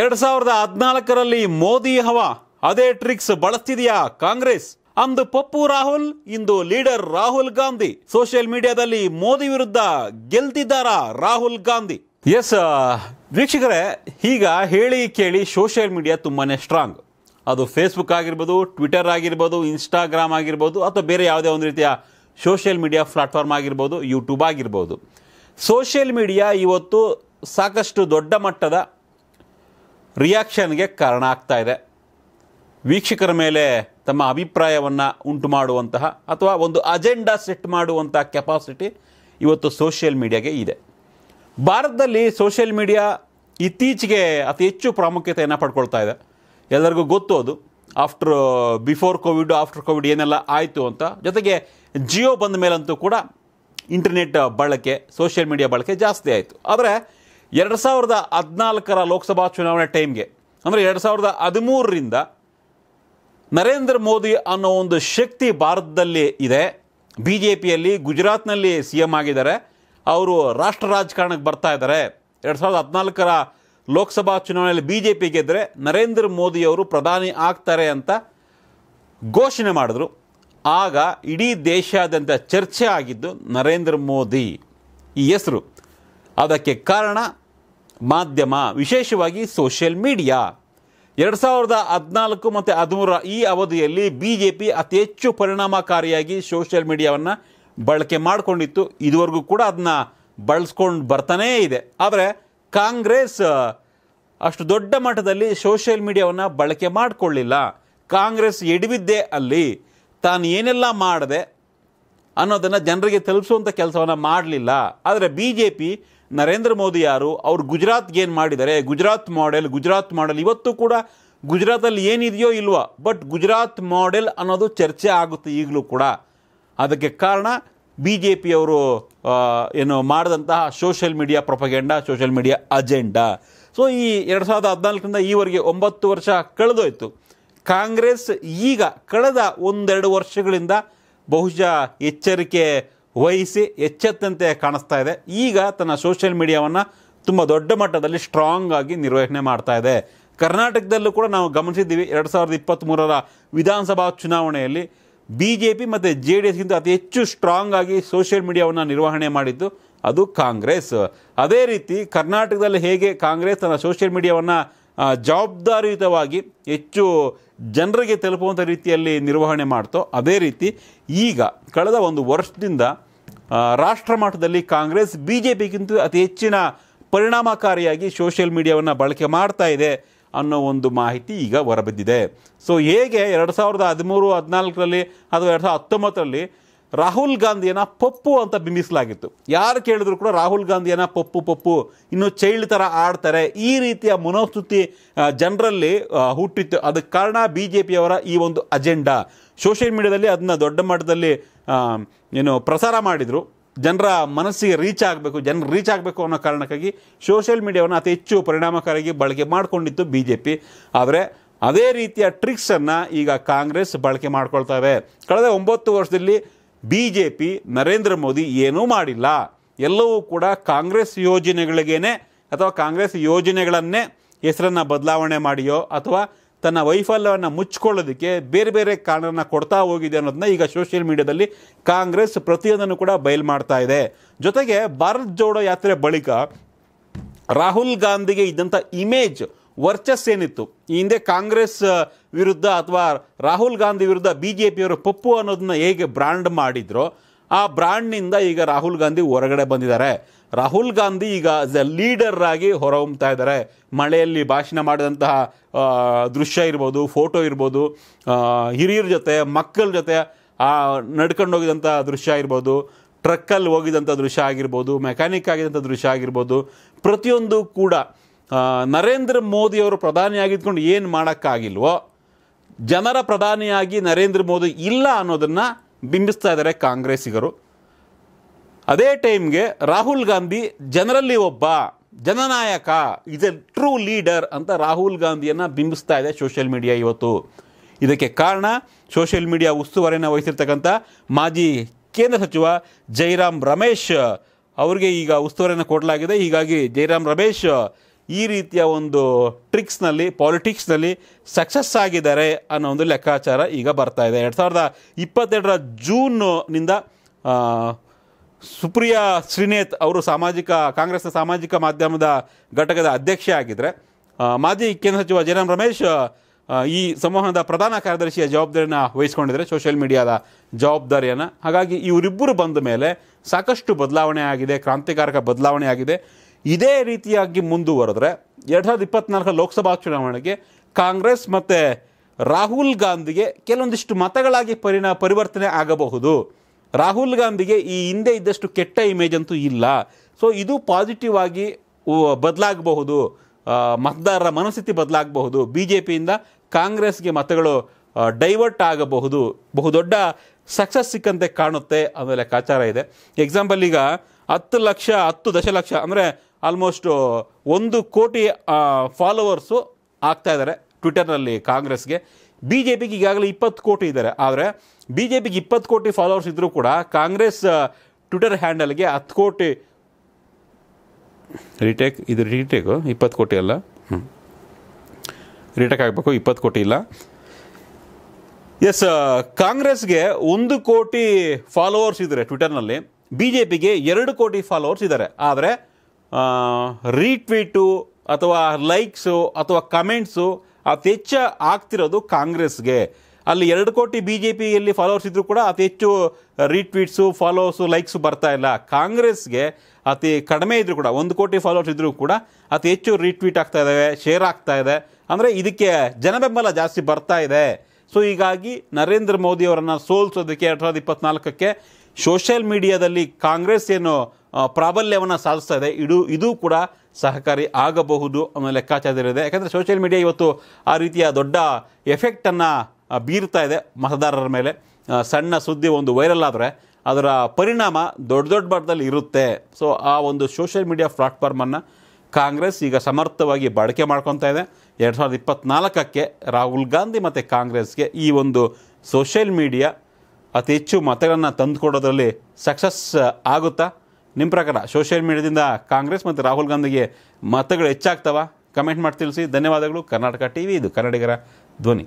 ಎರಡ್ ಸಾವಿರದ ಹದಿನಾಲ್ಕರಲ್ಲಿ ಮೋದಿ ಹವಾ ಅದೇ ಟ್ರಿಕ್ಸ್ ಬಳಸ್ತಿದೆಯಾ ಕಾಂಗ್ರೆಸ್ ಅಂದು ಪಪ್ಪು ರಾಹುಲ್ ಇಂದು ಲೀಡರ್ ರಾಹುಲ್ ಗಾಂಧಿ ಸೋಷಿಯಲ್ ಮೀಡಿಯಾದಲ್ಲಿ ಮೋದಿ ವಿರುದ್ಧ ಗೆಲ್ತಿದ್ದಾರಾ ರಾಹುಲ್ ಗಾಂಧಿ ಎಸ್ ವೀಕ್ಷಕರೇ ಈಗ ಹೇಳಿ ಕೇಳಿ ಸೋಷಿಯಲ್ ಮೀಡಿಯಾ ತುಂಬಾ ಸ್ಟ್ರಾಂಗ್ ಅದು ಫೇಸ್ಬುಕ್ ಆಗಿರ್ಬೋದು ಟ್ವಿಟರ್ ಆಗಿರ್ಬೋದು ಇನ್ಸ್ಟಾಗ್ರಾಮ್ ಆಗಿರ್ಬೋದು ಅಥವಾ ಬೇರೆ ಯಾವುದೇ ಒಂದು ರೀತಿಯ ಸೋಷಿಯಲ್ ಮೀಡಿಯಾ ಪ್ಲಾಟ್ಫಾರ್ಮ್ ಆಗಿರ್ಬೋದು ಯೂಟ್ಯೂಬ್ ಆಗಿರ್ಬೋದು ಸೋಷಿಯಲ್ ಮೀಡಿಯಾ ಇವತ್ತು ಸಾಕಷ್ಟು ದೊಡ್ಡ ಮಟ್ಟದ ರಿಯಾಕ್ಷನ್ಗೆ ಕಾರಣ ಆಗ್ತಾ ಇದೆ ವೀಕ್ಷಕರ ಮೇಲೆ ತಮ್ಮ ಅಭಿಪ್ರಾಯವನ್ನು ಉಂಟು ಮಾಡುವಂತಹ ಅಥವಾ ಒಂದು ಅಜೆಂಡಾ ಸೆಟ್ ಮಾಡುವಂತಹ ಕೆಪಾಸಿಟಿ ಇವತ್ತು ಸೋಷಿಯಲ್ ಮೀಡಿಯಾಗೆ ಇದೆ ಭಾರತದಲ್ಲಿ ಸೋಷಿಯಲ್ ಮೀಡಿಯಾ ಇತ್ತೀಚೆಗೆ ಅತಿ ಹೆಚ್ಚು ಪ್ರಾಮುಖ್ಯತೆಯನ್ನು ಪಡ್ಕೊಳ್ತಾ ಇದೆ ಎಲ್ಲರಿಗೂ ಗೊತ್ತು ಅದು after before Covid after Covid ಏನೆಲ್ಲ ಆಯಿತು ಅಂತ ಜೊತೆಗೆ ಜಿಯೋ ಬಂದ ಮೇಲಂತೂ ಕೂಡ ಇಂಟರ್ನೆಟ್ ಬಳಕೆ ಸೋಷಿಯಲ್ ಮೀಡಿಯಾ ಬಳಕೆ ಜಾಸ್ತಿ ಆಯಿತು ಆದರೆ ಎರಡು ಸಾವಿರದ ಹದಿನಾಲ್ಕರ ಲೋಕಸಭಾ ಚುನಾವಣೆ ಟೈಮ್ಗೆ ಅಂದರೆ ಎರಡು ಸಾವಿರದ ಹದಿಮೂರರಿಂದ ನರೇಂದ್ರ ಮೋದಿ ಅನ್ನೋ ಒಂದು ಶಕ್ತಿ ಭಾರತದಲ್ಲಿ ಇದೆ ಬಿ ಜೆ ಪಿಯಲ್ಲಿ ಗುಜರಾತ್ನಲ್ಲಿ ಸಿ ಎಮ್ ಆಗಿದ್ದಾರೆ ಅವರು ರಾಷ್ಟ್ರ ರಾಜಕಾರಣಕ್ಕೆ ಬರ್ತಾ ಇದ್ದಾರೆ ಎರಡು ಸಾವಿರದ ಹದಿನಾಲ್ಕರ ಲೋಕಸಭಾ ಚುನಾವಣೆಯಲ್ಲಿ ಬಿ ಜೆ ಪಿ ಗೆದ್ದರೆ ನರೇಂದ್ರ ಮೋದಿಯವರು ಪ್ರಧಾನಿ ಆಗ್ತಾರೆ ಅಂತ ಘೋಷಣೆ ಮಾಡಿದ್ರು ಆಗ ಇಡೀ ದೇಶಾದ್ಯಂತ ಚರ್ಚೆ ಆಗಿದ್ದು ನರೇಂದ್ರ ಮೋದಿ ಈ ಹೆಸರು ಅದಕ್ಕೆ ಕಾರಣ ಮಾಧ್ಯಮ ವಿಶೇಷವಾಗಿ ಸೋಷಿಯಲ್ ಮೀಡಿಯಾ ಎರಡು ಸಾವಿರದ ಹದಿನಾಲ್ಕು ಮತ್ತು ಹದಿಮೂರ ಈ ಅವಧಿಯಲ್ಲಿ ಬಿ ಜೆ ಪಿ ಅತಿ ಹೆಚ್ಚು ಪರಿಣಾಮಕಾರಿಯಾಗಿ ಸೋಷಿಯಲ್ ಮೀಡಿಯಾವನ್ನು ಬಳಕೆ ಮಾಡಿಕೊಂಡಿತ್ತು ಇದುವರೆಗೂ ಕೂಡ ಅದನ್ನ ಬಳಸ್ಕೊಂಡು ಬರ್ತಾನೇ ಇದೆ ಆದರೆ ಕಾಂಗ್ರೆಸ್ ಅಷ್ಟು ದೊಡ್ಡ ಮಟ್ಟದಲ್ಲಿ ಸೋಷಿಯಲ್ ಮೀಡಿಯಾವನ್ನು ಬಳಕೆ ಮಾಡಿಕೊಳ್ಳಿಲ್ಲ ಕಾಂಗ್ರೆಸ್ ಎಡವಿದ್ದೇ ಅಲ್ಲಿ ತಾನು ಏನೆಲ್ಲ ಮಾಡಿದೆ ಅನ್ನೋದನ್ನು ಜನರಿಗೆ ತಲುಪಿಸುವಂಥ ಕೆಲಸವನ್ನು ಮಾಡಲಿಲ್ಲ ಆದರೆ B J P Narendra Modi ಯಾರು ಅವರು ಗುಜರಾತ್ಗೆ ಏನು ಮಾಡಿದ್ದಾರೆ ಗುಜರಾತ್ ಮಾಡೆಲ್ ಗುಜರಾತ್ ಮಾಡೆಲ್ ಇವತ್ತು ಕೂಡ ಗುಜರಾತಲ್ಲಿ ಏನಿದೆಯೋ ಇಲ್ವೋ ಬಟ್ ಗುಜರಾತ್ ಮಾಡೆಲ್ ಅನ್ನೋದು ಚರ್ಚೆ ಆಗುತ್ತೆ ಈಗಲೂ ಕೂಡ ಅದಕ್ಕೆ ಕಾರಣ ಬಿ ಜೆ ಪಿಯವರು ಏನು ಮಾಡಿದಂತಹ social media propaganda social media agenda so ಈ ಎರಡು ಸಾವಿರದ ಹದಿನಾಲ್ಕರಿಂದ ಈವರೆಗೆ ಒಂಬತ್ತು ವರ್ಷ ಕಳೆದೋಯ್ತು ಕಾಂಗ್ರೆಸ್ ಈಗ ಕಳೆದ ಒಂದೆರಡು ವರ್ಷಗಳಿಂದ ಬಹುಶಃ ಎಚ್ಚರಿಕೆ ವಹಿಸಿ ಎಚ್ಚೆತ್ತಂತೆ ಕಾಣಿಸ್ತಾ ಇದೆ ಈಗ ತನ್ನ ಸೋಷಿಯಲ್ ಮೀಡಿಯಾವನ್ನು ತುಂಬ ದೊಡ್ಡ ಮಟ್ಟದಲ್ಲಿ ಸ್ಟ್ರಾಂಗ್ ಆಗಿ ನಿರ್ವಹಣೆ ಮಾಡ್ತಾ ಇದೆ ಕರ್ನಾಟಕದಲ್ಲೂ ಕೂಡ ನಾವು ಗಮನಿಸಿದ್ದೀವಿ ಎರಡು ಸಾವಿರದ ಇಪ್ಪತ್ತ್ಮೂರರ ವಿಧಾನಸಭಾ ಚುನಾವಣೆಯಲ್ಲಿ ಬಿ ಜೆ ಪಿ ಮತ್ತು ಜೆ ಡಿ ಎಸ್ಗಿಂತ ಅತಿ ಹೆಚ್ಚು ಸ್ಟ್ರಾಂಗ್ ಆಗಿ ಸೋಷಿಯಲ್ ಮೀಡಿಯಾವನ್ನು ನಿರ್ವಹಣೆ ಮಾಡಿದ್ದು ಅದು ಕಾಂಗ್ರೆಸ್ ಅದೇ ರೀತಿ ಕರ್ನಾಟಕದಲ್ಲಿ ಹೇಗೆ ಕಾಂಗ್ರೆಸ್ ತನ್ನ ಸೋಷಿಯಲ್ ಮೀಡಿಯಾವನ್ನು ಜವಾಬ್ದಾರಿಯುತವಾಗಿ ಹೆಚ್ಚು ಜನರಿಗೆ ತಲುಪುವಂಥ ರೀತಿಯಲ್ಲಿ ನಿರ್ವಹಣೆ ಮಾಡ್ತೋ ಅದೇ ರೀತಿ ಈಗ ಕಳೆದ ಒಂದು ವರ್ಷದಿಂದ ರಾಷ್ಟ್ರ ಮಟ್ಟದಲ್ಲಿ ಕಾಂಗ್ರೆಸ್ ಬಿ ಜೆ ಪಿಗಿಂತ ಅತಿ ಹೆಚ್ಚಿನ ಪರಿಣಾಮಕಾರಿಯಾಗಿ ಸೋಷಿಯಲ್ ಮೀಡಿಯಾವನ್ನು ಬಳಕೆ ಮಾಡ್ತಾ ಇದೆ ಅನ್ನೋ ಒಂದು ಮಾಹಿತಿ ಈಗ ಹೊರಬಿದ್ದಿದೆ ಸೊ ಹೇಗೆ ಎರಡು ಸಾವಿರದ ಹದಿಮೂರು ಹದಿನಾಲ್ಕರಲ್ಲಿ ಅಥವಾ ಎರಡು ಸಾವಿರದ ಹತ್ತೊಂಬತ್ತರಲ್ಲಿ ರಾಹುಲ್ ಗಾಂಧಿಯನ್ನು ಪಪ್ಪು ಅಂತ ಬಿಂಬಿಸಲಾಗಿತ್ತು ಯಾರು ಕೇಳಿದ್ರು ಕೂಡ ರಾಹುಲ್ ಗಾಂಧಿಯನ್ನು ಪಪ್ಪು ಪಪ್ಪು ಇನ್ನು ಚೈಲ್ಡ್ ಥರ ಆಡ್ತಾರೆ ಈ ರೀತಿಯ ಮನೋಸ್ತುತಿ ಜನರಲ್ಲಿ ಹುಟ್ಟಿತ್ತು ಅದಕ್ಕೆ ಕಾರಣ ಬಿ ಜೆ ಪಿಯವರ ಈ ಒಂದು ಅಜೆಂಡಾ ಸೋಷಿಯಲ್ ಮೀಡಿಯಾದಲ್ಲಿ ಅದನ್ನ ದೊಡ್ಡ ಮಟ್ಟದಲ್ಲಿ ಏನು ಪ್ರಸಾರ ಮಾಡಿದರು ಜನರ ಮನಸ್ಸಿಗೆ ರೀಚ್ ಆಗಬೇಕು ಜನರು ರೀಚ್ ಆಗಬೇಕು ಅನ್ನೋ ಕಾರಣಕ್ಕಾಗಿ ಸೋಷಿಯಲ್ ಮೀಡಿಯಾವನ್ನು ಅತಿ ಹೆಚ್ಚು ಪರಿಣಾಮಕಾರಿಯಾಗಿ ಬಳಕೆ ಮಾಡಿಕೊಂಡಿತ್ತು ಬಿ ಜೆ ಪಿ ಆದರೆ ಅದೇ ರೀತಿಯ ಟ್ರಿಕ್ಸನ್ನು ಈಗ ಕಾಂಗ್ರೆಸ್ ಬಳಕೆ ಮಾಡ್ಕೊಳ್ತವೆ ಕಳೆದ ಒಂಬತ್ತು ವರ್ಷದಲ್ಲಿ B J P Narendra Modi ಏನೂ ಮಾಡಿಲ್ಲ ಎಲ್ಲವೂ ಕೂಡ ಕಾಂಗ್ರೆಸ್ ಯೋಜನೆಗಳಿಗೇನೆ ಅಥವಾ ಕಾಂಗ್ರೆಸ್ ಯೋಜನೆಗಳನ್ನೇ ಹೆಸರನ್ನು ಬದಲಾವಣೆ ಮಾಡಿಯೋ ಅಥವಾ ತನ್ನ ವೈಫಲ್ಯವನ್ನು ಮುಚ್ಕೊಳ್ಳೋದಕ್ಕೆ ಬೇರೆ ಬೇರೆ ಕಾರಣನ ಕೊಡ್ತಾ ಹೋಗಿದೆ ಅನ್ನೋದನ್ನ ಈಗ ಸೋಷಿಯಲ್ ಮೀಡಿಯಾದಲ್ಲಿ ಕಾಂಗ್ರೆಸ್ ಪ್ರತಿಯೊಂದನ್ನು ಕೂಡ ಬಯಲು ಮಾಡ್ತಾ ಇದೆ ಜೊತೆಗೆ ಭಾರತ್ ಜೋಡೋ ಯಾತ್ರೆ ಬಳಿಕ ರಾಹುಲ್ ಗಾಂಧಿಗೆ ಇದ್ದಂಥ ಇಮೇಜ್ ಏನಿತ್ತು ಈ ಹಿಂದೆ ಕಾಂಗ್ರೆಸ್ ವಿರುದ್ಧ ಅಥವಾ ರಾಹುಲ್ ಗಾಂಧಿ ವಿರುದ್ಧ ಬಿ ಜೆ ಪಿಯವರು ಪಪ್ಪು ಅನ್ನೋದನ್ನ ಹೇಗೆ ಬ್ರಾಂಡ್ ಮಾಡಿದ್ರೋ ಆ ಬ್ರ್ಯಾಂಡ್ನಿಂದ ಈಗ ರಾಹುಲ್ ಗಾಂಧಿ ಹೊರಗಡೆ ಬಂದಿದ್ದಾರೆ ರಾಹುಲ್ ಗಾಂಧಿ ಈಗ ಆಸ್ ಎ ಲೀಡರ್ ಆಗಿ ಹೊರಹೊಮ್ತಾ ಇದ್ದಾರೆ ಮಳೆಯಲ್ಲಿ ಭಾಷಣ ಮಾಡಿದಂತಹ ದೃಶ್ಯ ಇರ್ಬೋದು ಫೋಟೋ ಇರ್ಬೋದು ಹಿರಿಯರ ಜೊತೆ ಮಕ್ಕಳ ಜೊತೆ ನಡ್ಕೊಂಡು ಹೋಗಿದಂಥ ದೃಶ್ಯ ಇರ್ಬೋದು ಟ್ರಕ್ಕಲ್ಲಿ ಹೋಗಿದಂಥ ದೃಶ್ಯ ಆಗಿರ್ಬೋದು ಮೆಕ್ಯಾನಿಕ್ ಆಗಿದಂಥ ದೃಶ್ಯ ಆಗಿರ್ಬೋದು ಪ್ರತಿಯೊಂದು ಕೂಡ ನರೇಂದ್ರ ಮೋದಿಯವರು ಪ್ರಧಾನಿಯಾಗಿದ್ಕೊಂಡು ಏನು ಮಾಡೋಕ್ಕಾಗಿಲ್ವೋ ಜನರ ಪ್ರಧಾನಿಯಾಗಿ ನರೇಂದ್ರ ಮೋದಿ ಇಲ್ಲ ಅನ್ನೋದನ್ನು ಬಿಂಬಿಸ್ತಾ ಇದ್ದಾರೆ ಕಾಂಗ್ರೆಸ್ಸಿಗರು ಅದೇ ಟೈಮ್ಗೆ ರಾಹುಲ್ ಗಾಂಧಿ ಜನರಲ್ಲಿ ಒಬ್ಬ ಜನನಾಯಕ ಇಸ್ ಎ ಟ್ರೂ ಲೀಡರ್ ಅಂತ ರಾಹುಲ್ ಗಾಂಧಿಯನ್ನು ಬಿಂಬಿಸ್ತಾ ಇದೆ ಸೋಷಿಯಲ್ ಮೀಡಿಯಾ ಇವತ್ತು ಇದಕ್ಕೆ ಕಾರಣ ಸೋಷಿಯಲ್ ಮೀಡಿಯಾ ಉಸ್ತುವಾರಿಯನ್ನು ವಹಿಸಿರ್ತಕ್ಕಂಥ ಮಾಜಿ ಕೇಂದ್ರ ಸಚಿವ ಜೈರಾಮ್ ರಮೇಶ್ ಅವರಿಗೆ ಈಗ ಉಸ್ತುವಾರಿಯನ್ನು ಕೊಡಲಾಗಿದೆ ಹೀಗಾಗಿ ಜೈರಾಮ್ ರಮೇಶ್ ಈ ರೀತಿಯ ಒಂದು ಟ್ರಿಕ್ಸ್ನಲ್ಲಿ ಪಾಲಿಟಿಕ್ಸ್ನಲ್ಲಿ ಸಕ್ಸಸ್ ಆಗಿದ್ದಾರೆ ಅನ್ನೋ ಒಂದು ಲೆಕ್ಕಾಚಾರ ಈಗ ಬರ್ತಾ ಇದೆ ಎರಡು ಸಾವಿರದ ಇಪ್ಪತ್ತೆರಡರ ಜೂನ್ನಿಂದ ಸುಪ್ರಿಯಾ ಶ್ರೀನೇತ್ ಅವರು ಸಾಮಾಜಿಕ ಕಾಂಗ್ರೆಸ್ನ ಸಾಮಾಜಿಕ ಮಾಧ್ಯಮದ ಘಟಕದ ಅಧ್ಯಕ್ಷೆ ಆಗಿದ್ದರೆ ಮಾಜಿ ಕೇಂದ್ರ ಸಚಿವ ಜಯರಾಮ್ ರಮೇಶ್ ಈ ಸಂವಹನದ ಪ್ರಧಾನ ಕಾರ್ಯದರ್ಶಿಯ ಜವಾಬ್ದಾರಿಯನ್ನು ವಹಿಸ್ಕೊಂಡಿದ್ದಾರೆ ಸೋಷಿಯಲ್ ಮೀಡಿಯಾದ ಜವಾಬ್ದಾರಿಯನ್ನು ಹಾಗಾಗಿ ಇವರಿಬ್ಬರು ಬಂದ ಮೇಲೆ ಸಾಕಷ್ಟು ಬದಲಾವಣೆ ಆಗಿದೆ ಕ್ರಾಂತಿಕಾರಕ ಬದಲಾವಣೆ ಆಗಿದೆ ಇದೇ ರೀತಿಯಾಗಿ ಮುಂದುವರೆದ್ರೆ ಎರಡು ಸಾವಿರದ ಇಪ್ಪತ್ನಾಲ್ಕರ ಲೋಕಸಭಾ ಚುನಾವಣೆಗೆ ಕಾಂಗ್ರೆಸ್ ಮತ್ತು ರಾಹುಲ್ ಗಾಂಧಿಗೆ ಕೆಲವೊಂದಿಷ್ಟು ಮತಗಳಾಗಿ ಪರಿಣ ಪರಿವರ್ತನೆ ಆಗಬಹುದು ರಾಹುಲ್ ಗಾಂಧಿಗೆ ಈ ಹಿಂದೆ ಇದ್ದಷ್ಟು ಕೆಟ್ಟ ಇಮೇಜ್ ಅಂತೂ ಇಲ್ಲ ಸೊ ಇದು ಪಾಸಿಟಿವ್ ಆಗಿ ಬದಲಾಗಬಹುದು ಮತದಾರರ ಮನಸ್ಥಿತಿ ಬದಲಾಗಬಹುದು ಬಿ ಜೆ ಪಿಯಿಂದ ಕಾಂಗ್ರೆಸ್ಗೆ ಮತಗಳು ಡೈವರ್ಟ್ ಆಗಬಹುದು ಬಹುದೊಡ್ಡ ಸಕ್ಸಸ್ ಸಿಕ್ಕಂತೆ ಕಾಣುತ್ತೆ ಅನ್ನೋ ಲೆಕ್ಕಾಚಾರ ಇದೆ ಎಕ್ಸಾಂಪಲ್ ಈಗ ಹತ್ತು ಲಕ್ಷ ಹತ್ತು ದಶಲಕ್ಷ ಅಂದರೆ ಆಲ್ಮೋಸ್ಟು ಒಂದು ಕೋಟಿ ಫಾಲೋವರ್ಸು ಆಗ್ತಾ ಇದ್ದಾರೆ ಟ್ವಿಟರ್ನಲ್ಲಿ ಕಾಂಗ್ರೆಸ್ಗೆ ಬಿ ಜೆ ಪಿಗೆ ಈಗಾಗಲೇ ಇಪ್ಪತ್ತು ಕೋಟಿ ಇದ್ದಾರೆ ಆದರೆ ಬಿ ಜೆ ಪಿಗೆ ಇಪ್ಪತ್ತು ಕೋಟಿ ಫಾಲೋವರ್ಸ್ ಇದ್ದರೂ ಕೂಡ ಕಾಂಗ್ರೆಸ್ ಟ್ವಿಟರ್ ಹ್ಯಾಂಡಲ್ಗೆ ಹತ್ತು ಕೋಟಿ ರಿಟೇಕ್ ಇದು ರಿಟೇಕು ಇಪ್ಪತ್ತು ಕೋಟಿ ಅಲ್ಲ ಹ್ಞೂ ರಿಟೇಕ್ ಆಗಬೇಕು ಇಪ್ಪತ್ತು ಕೋಟಿ ಇಲ್ಲ ಎಸ್ ಕಾಂಗ್ರೆಸ್ಗೆ ಒಂದು ಕೋಟಿ ಫಾಲೋವರ್ಸ್ ಇದ್ದಾರೆ ಟ್ವಿಟರ್ನಲ್ಲಿ ಬಿ ಜೆ ಪಿಗೆ ಎರಡು ಕೋಟಿ ಫಾಲೋವರ್ಸ್ ಇದ್ದಾರೆ ಆದರೆ ರೀಟ್ವೀಟು ಅಥವಾ ಲೈಕ್ಸು ಅಥವಾ ಕಮೆಂಟ್ಸು ಅತಿ ಹೆಚ್ಚು ಆಗ್ತಿರೋದು ಕಾಂಗ್ರೆಸ್ಗೆ ಅಲ್ಲಿ ಎರಡು ಕೋಟಿ ಬಿ ಜೆ ಪಿಯಲ್ಲಿ ಫಾಲೋವರ್ಸ್ ಇದ್ದರೂ ಕೂಡ ಅತಿ ಹೆಚ್ಚು ರೀಟ್ವೀಟ್ಸು ಫಾಲೋವರ್ಸು ಲೈಕ್ಸು ಬರ್ತಾ ಇಲ್ಲ ಕಾಂಗ್ರೆಸ್ಗೆ ಅತಿ ಕಡಿಮೆ ಇದ್ದರೂ ಕೂಡ ಒಂದು ಕೋಟಿ ಫಾಲೋವರ್ಸ್ ಇದ್ದರೂ ಕೂಡ ಅತಿ ಹೆಚ್ಚು ರೀಟ್ವೀಟ್ ಆಗ್ತಾ ಇದ್ದಾವೆ ಶೇರ್ ಆಗ್ತಾ ಇದೆ ಅಂದರೆ ಇದಕ್ಕೆ ಜನಬೆಂಬಲ ಜಾಸ್ತಿ ಬರ್ತಾ ಇದೆ ಸೊ ಹೀಗಾಗಿ ನರೇಂದ್ರ ಮೋದಿ ಸೋಲ್ಸೋದಕ್ಕೆ ಎರಡು ಸಾವಿರದ ಇಪ್ಪತ್ನಾಲ್ಕಕ್ಕೆ ಸೋಷಿಯಲ್ ಮೀಡಿಯಾದಲ್ಲಿ ಕಾಂಗ್ರೆಸ್ ಏನು ಪ್ರಾಬಲ್ಯವನ್ನು ಸಾಧಿಸ್ತಾ ಇದೆ ಇದು ಇದು ಕೂಡ ಸಹಕಾರಿ ಆಗಬಹುದು ಅನ್ನೋ ಲೆಕ್ಕಾಚಾರ ಇದೆ ಯಾಕಂದರೆ ಸೋಷಿಯಲ್ ಮೀಡಿಯಾ ಇವತ್ತು ಆ ರೀತಿಯ ದೊಡ್ಡ ಎಫೆಕ್ಟನ್ನು ಬೀರ್ತಾ ಇದೆ ಮತದಾರರ ಮೇಲೆ ಸಣ್ಣ ಸುದ್ದಿ ಒಂದು ವೈರಲ್ ಆದರೆ ಅದರ ಪರಿಣಾಮ ದೊಡ್ಡ ದೊಡ್ಡ ಮಟ್ಟದಲ್ಲಿ ಇರುತ್ತೆ ಸೊ ಆ ಒಂದು ಸೋಷಿಯಲ್ ಮೀಡಿಯಾ ಪ್ಲಾಟ್ಫಾರ್ಮನ್ನು ಕಾಂಗ್ರೆಸ್ ಈಗ ಸಮರ್ಥವಾಗಿ ಬಳಕೆ ಮಾಡ್ಕೊತಾ ಇದೆ ಎರಡು ಸಾವಿರದ ಇಪ್ಪತ್ತ್ನಾಲ್ಕಕ್ಕೆ ರಾಹುಲ್ ಗಾಂಧಿ ಮತ್ತು ಕಾಂಗ್ರೆಸ್ಗೆ ಈ ಒಂದು ಸೋಷಿಯಲ್ ಮೀಡಿಯಾ ಅತಿ ಹೆಚ್ಚು ಮತಗಳನ್ನು ತಂದುಕೊಡೋದ್ರಲ್ಲಿ ಸಕ್ಸಸ್ ಆಗುತ್ತಾ ನಿಮ್ಮ ಪ್ರಕಾರ ಸೋಷಿಯಲ್ ಮೀಡಿಯಾದಿಂದ ಕಾಂಗ್ರೆಸ್ ಮತ್ತು ರಾಹುಲ್ ಗಾಂಧಿಗೆ ಮತಗಳು ಹೆಚ್ಚಾಗ್ತವೆ ಕಮೆಂಟ್ ಮಾಡಿ ತಿಳಿಸಿ ಧನ್ಯವಾದಗಳು ಕರ್ನಾಟಕ ಟಿ ಇದು ಕನ್ನಡಿಗರ ಧ್ವನಿ